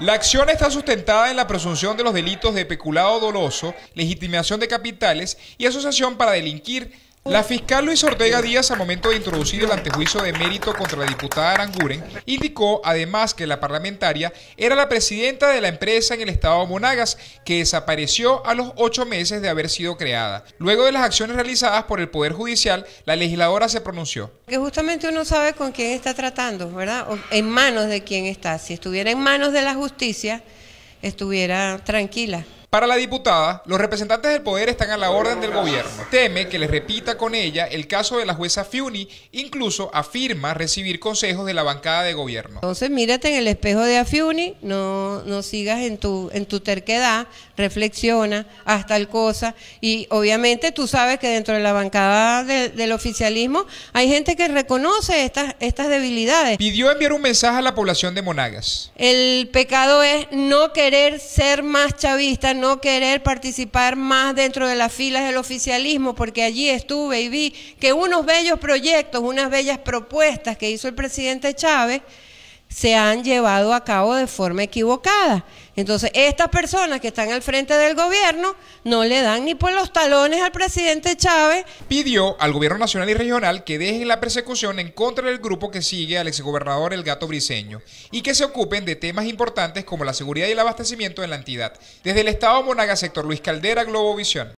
La acción está sustentada en la presunción de los delitos de peculado doloso, legitimación de capitales y asociación para delinquir la fiscal Luis Ortega Díaz, al momento de introducir el antejuicio de mérito contra la diputada Aranguren, indicó además que la parlamentaria era la presidenta de la empresa en el estado Monagas, que desapareció a los ocho meses de haber sido creada. Luego de las acciones realizadas por el Poder Judicial, la legisladora se pronunció. Que justamente uno sabe con quién está tratando, ¿verdad? en manos de quién está. Si estuviera en manos de la justicia, estuviera tranquila. Para la diputada, los representantes del poder están a la orden del gobierno. Teme que le repita con ella el caso de la jueza Fiuni, incluso afirma recibir consejos de la bancada de gobierno. Entonces, mírate en el espejo de Afiuni, no, no sigas en tu, en tu terquedad, reflexiona, haz tal cosa. Y obviamente tú sabes que dentro de la bancada del oficialismo hay gente que reconoce estas, estas debilidades. Pidió enviar un mensaje a la población de Monagas. El pecado es no querer ser más chavista, no querer participar más dentro de las filas del oficialismo, porque allí estuve y vi que unos bellos proyectos, unas bellas propuestas que hizo el presidente Chávez, se han llevado a cabo de forma equivocada. Entonces, estas personas que están al frente del gobierno no le dan ni por los talones al presidente Chávez. Pidió al gobierno nacional y regional que dejen la persecución en contra del grupo que sigue al exgobernador El Gato Briseño y que se ocupen de temas importantes como la seguridad y el abastecimiento en la entidad. Desde el Estado Monagas, sector Luis Caldera, Globovisión.